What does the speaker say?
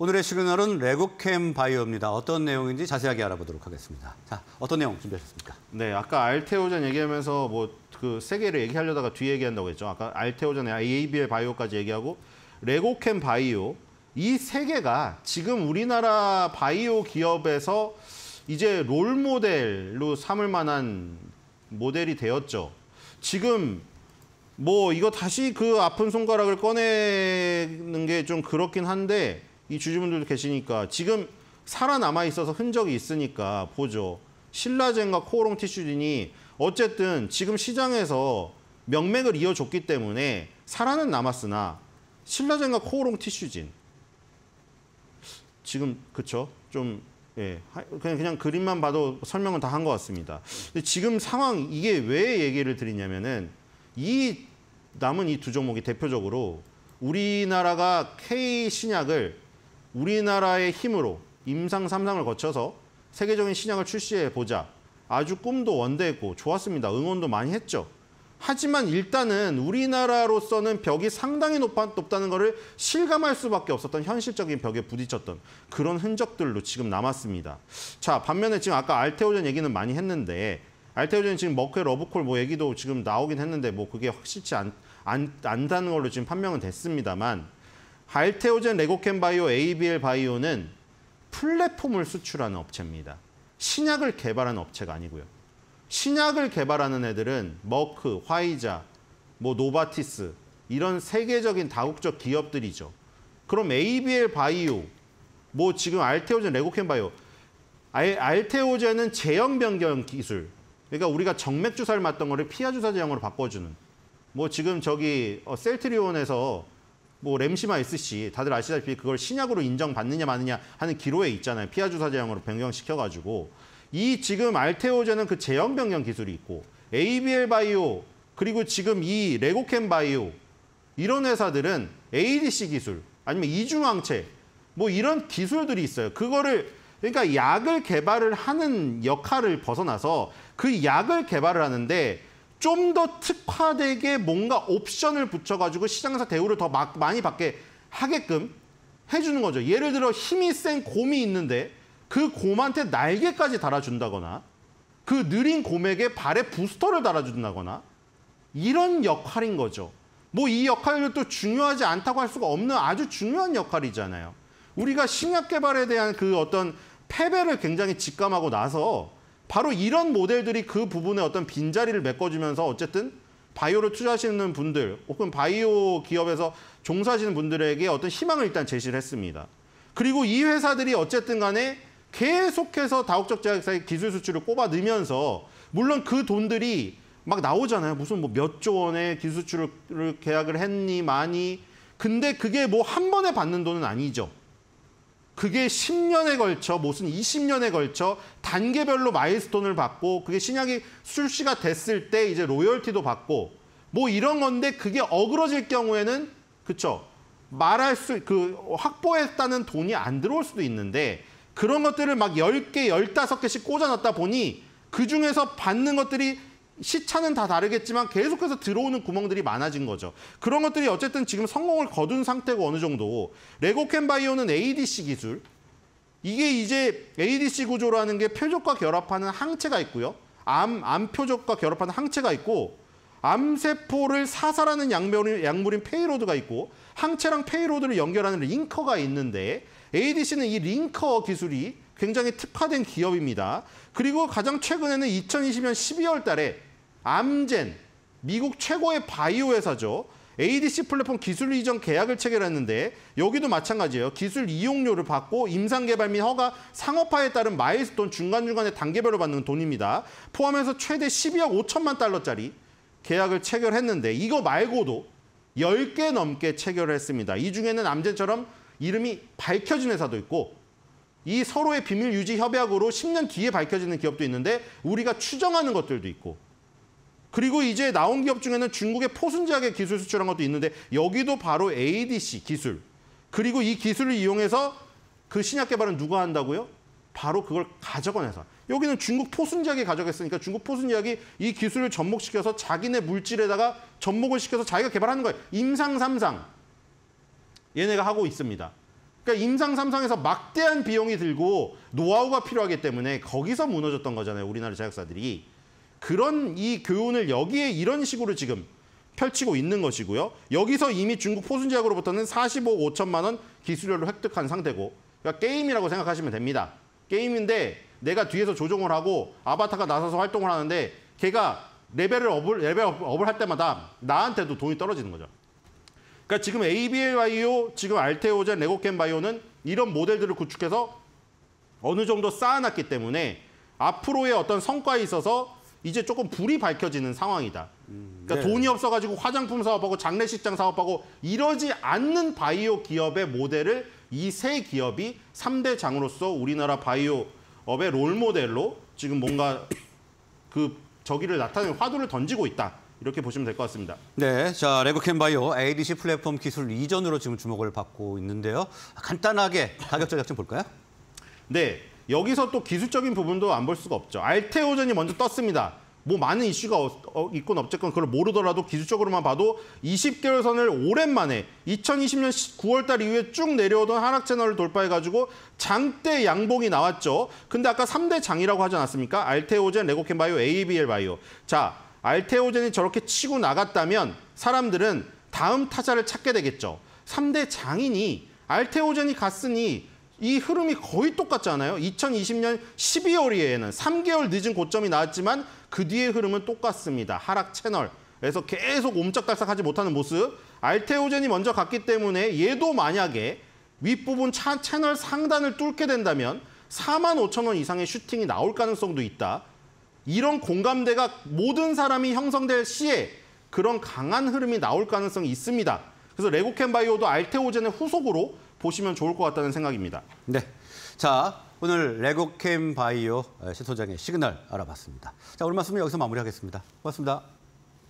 오늘의 시그널은 레고캠 바이오입니다. 어떤 내용인지 자세하게 알아보도록 하겠습니다. 자, 어떤 내용 준비하셨습니까? 네, 아까 알테오젠 얘기하면서 뭐 그세계를 얘기하려다가 뒤에 얘기한다고 했죠. 아까 알테오젠에 ABL 바이오까지 얘기하고 레고캠 바이오 이세계가 지금 우리나라 바이오 기업에서 이제 롤 모델로 삼을 만한 모델이 되었죠. 지금 뭐 이거 다시 그 아픈 손가락을 꺼내는 게 좀 그렇긴 한데 이 주주분들도 계시니까 지금 살아남아 있어서 흔적이 있으니까 보죠. 신라젠과 코오롱 티슈진이 어쨌든 지금 시장에서 명맥을 이어줬기 때문에 살아는 남았으나 신라젠과 코오롱 티슈진 지금 그쵸 좀 예, 그냥, 그냥 그림만 봐도 설명은 다 한 것 같습니다. 지금 상황 이게 왜 얘기를 드리냐면은 이 남은 이 두 종목이 대표적으로 우리나라가 K 신약을 우리나라의 힘으로 임상 3상을 거쳐서 세계적인 신약을 출시해 보자. 아주 꿈도 원대했고 좋았습니다. 응원도 많이 했죠. 하지만 일단은 우리나라로서는 벽이 상당히 높아, 높다는 것을 실감할 수밖에 없었던 현실적인 벽에 부딪혔던 그런 흔적들로 지금 남았습니다. 자 반면에 지금 아까 알테오전 얘기는 많이 했는데 알테오전 지금 머크의 러브콜 뭐 얘기도 지금 나오긴 했는데 뭐 그게 확실치 않, 않, 않다는 걸로 지금 판명은 됐습니다만 알테오젠 레고캠 바이오 ABL 바이오는 플랫폼을 수출하는 업체입니다. 신약을 개발하는 업체가 아니고요. 신약을 개발하는 애들은 머크, 화이자, 뭐 노바티스 이런 세계적인 다국적 기업들이죠. 그럼 ABL 바이오, 뭐 지금 알테오젠 레고캠 바이오, 알, 알테오젠은 제형 변경 기술. 그러니까 우리가 정맥 주사를 맞던 거를 피하 주사 제형으로 바꿔주는. 뭐 지금 저기 어, 셀트리온에서 뭐 램시마 SC 다들 아시다시피 그걸 신약으로 인정받느냐 마느냐 하는 기로에 있잖아요. 피하주사제형으로 변경시켜가지고 이 지금 알테오제는 그 제형 변경 기술이 있고 ABL 바이오 그리고 지금 이 레고캠 바이오 이런 회사들은 ADC 기술 아니면 이중항체 뭐 이런 기술들이 있어요. 그거를 그러니까 약을 개발을 하는 역할을 벗어나서 그 약을 개발을 하는데 좀더 특화되게 뭔가 옵션을 붙여가지고 시장에서 대우를 더 많이 받게 하게끔 해주는 거죠. 예를 들어 힘이 센 곰이 있는데 그 곰한테 날개까지 달아준다거나 그 느린 곰에게 발에 부스터를 달아준다거나 이런 역할인 거죠. 뭐 이역할은또 중요하지 않다고 할 수가 없는 아주 중요한 역할이잖아요. 우리가 신약 개발에 대한 그 어떤 패배를 굉장히 직감하고 나서 바로 이런 모델들이 그 부분에 어떤 빈자리를 메꿔주면서 어쨌든 바이오를 투자하시는 분들 혹은 바이오 기업에서 종사하시는 분들에게 어떤 희망을 일단 제시를 했습니다. 그리고 이 회사들이 어쨌든 간에 계속해서 다국적 제약사의 기술 수출을 꼽아 넣으면서 물론 그 돈들이 막 나오잖아요. 무슨 뭐 몇 조 원의 기술 수출을 계약을 했니 많이 근데 그게 뭐 한 번에 받는 돈은 아니죠. 그게 10년에 걸쳐, 무슨 20년에 걸쳐 단계별로 마일스톤을 받고 그게 신약이 출시가 됐을 때 이제 로열티도 받고 뭐 이런 건데 그게 어그러질 경우에는 그쵸 말할 수그 확보했다는 돈이 안 들어올 수도 있는데 그런 것들을 막 10개, 15개씩 꽂아놨다 보니 그중에서 받는 것들이 시차는 다 다르겠지만 계속해서 들어오는 구멍들이 많아진 거죠. 그런 것들이 어쨌든 지금 성공을 거둔 상태고 어느 정도 레고캔바이오는 ADC 기술 이게 이제 ADC 구조라는 게 표적과 결합하는 항체가 있고요. 암, 암 표적과 결합하는 항체가 있고 암세포를 사살하는 약물인, 약물인 페이로드가 있고 항체랑 페이로드를 연결하는 링커가 있는데 ADC는 이 링커 기술이 굉장히 특화된 기업입니다. 그리고 가장 최근에는 2020년 12월 달에 암젠, 미국 최고의 바이오 회사죠. ADC 플랫폼 기술 이전 계약을 체결했는데 여기도 마찬가지예요. 기술 이용료를 받고 임상 개발 및 허가, 상업화에 따른 마일스톤 중간중간에 단계별로 받는 돈입니다. 포함해서 최대 12억 5천만 달러짜리 계약을 체결했는데 이거 말고도 10개 넘게 체결을 했습니다. 이 중에는 암젠처럼 이름이 밝혀진 회사도 있고 이 서로의 비밀 유지 협약으로 10년 뒤에 밝혀지는 기업도 있는데 우리가 추정하는 것들도 있고 그리고 이제 나온 기업 중에는 중국의 포순자계 기술 수출한 것도 있는데 여기도 바로 ADC 기술. 그리고 이 기술을 이용해서 그 신약 개발은 누가 한다고요? 바로 그걸 가져가회서 여기는 중국 포순제약이 가져갔으니까 중국 포순제약이 이 기술을 접목시켜서 자기네 물질에다가 접목을 시켜서 자기가 개발하는 거예요. 임상 삼상 얘네가 하고 있습니다. 그러니까 임상 삼상에서 막대한 비용이 들고 노하우가 필요하기 때문에 거기서 무너졌던 거잖아요. 우리나라 제약사들이. 그런 이 교훈을 여기에 이런 식으로 지금 펼치고 있는 것이고요. 여기서 이미 중국 포순 제약으로부터는 45억 5천만 원 기술료를 획득한 상태고 그러니까 게임이라고 생각하시면 됩니다. 게임인데 내가 뒤에서 조종을 하고 아바타가 나서서 활동을 하는데 걔가 레벨을 업을 레벨 업을 할 때마다 나한테도 돈이 떨어지는 거죠. 그러니까 지금 ABAIO, 지금 알테오젠, 레고캔 바이오는 이런 모델들을 구축해서 어느 정도 쌓아놨기 때문에 앞으로의 어떤 성과에 있어서 이제 조금 불이 밝혀지는 상황이다. 그러니까 네. 돈이 없어가지고 화장품 사업하고 장례식장 사업하고 이러지 않는 바이오 기업의 모델을 이 세 기업이 3대 장으로서 우리나라 바이오 업의 롤 모델로 지금 뭔가 그 저기를 나타내는 화두를 던지고 있다. 이렇게 보시면 될 것 같습니다. 네, 자 레고캔바이오 ADC 플랫폼 기술 이전으로 지금 주목을 받고 있는데요. 간단하게 가격 전략 좀 볼까요? 네, 여기서 또 기술적인 부분도 안 볼 수가 없죠. 알테오전이 먼저 떴습니다. 뭐 많은 이슈가 어, 있건 없쨌건 그걸 모르더라도 기술적으로만 봐도 20개월 선을 오랜만에 2020년 9월달 이후에 쭉 내려오던 하락 채널을 돌파해가지고 장대 양봉이 나왔죠. 근데 아까 3대 장이라고 하지 않았습니까? 알테오젠, 레고캔바이오, ABL바이오. 자, 알테오젠이 저렇게 치고 나갔다면 사람들은 다음 타자를 찾게 되겠죠. 3대 장인이 알테오젠이 갔으니 이 흐름이 거의 똑같잖아요. 2020년 12월에는 3개월 늦은 고점이 나왔지만 그 뒤의 흐름은 똑같습니다. 하락 채널에서 계속 옴짝달싹하지 못하는 모습. 알테오젠이 먼저 갔기 때문에 얘도 만약에 윗부분 차, 채널 상단을 뚫게 된다면 4만 5천 원 이상의 슈팅이 나올 가능성도 있다. 이런 공감대가 모든 사람이 형성될 시에 그런 강한 흐름이 나올 가능성이 있습니다. 그래서 레고캔 바이오도 알테오젠의 후속으로 보시면 좋을 것 같다는 생각입니다. 네. 자, 오늘 레고캠 바이오 시소장의 시그널 알아봤습니다. 자, 오늘 말씀은 여기서 마무리하겠습니다. 고맙습니다.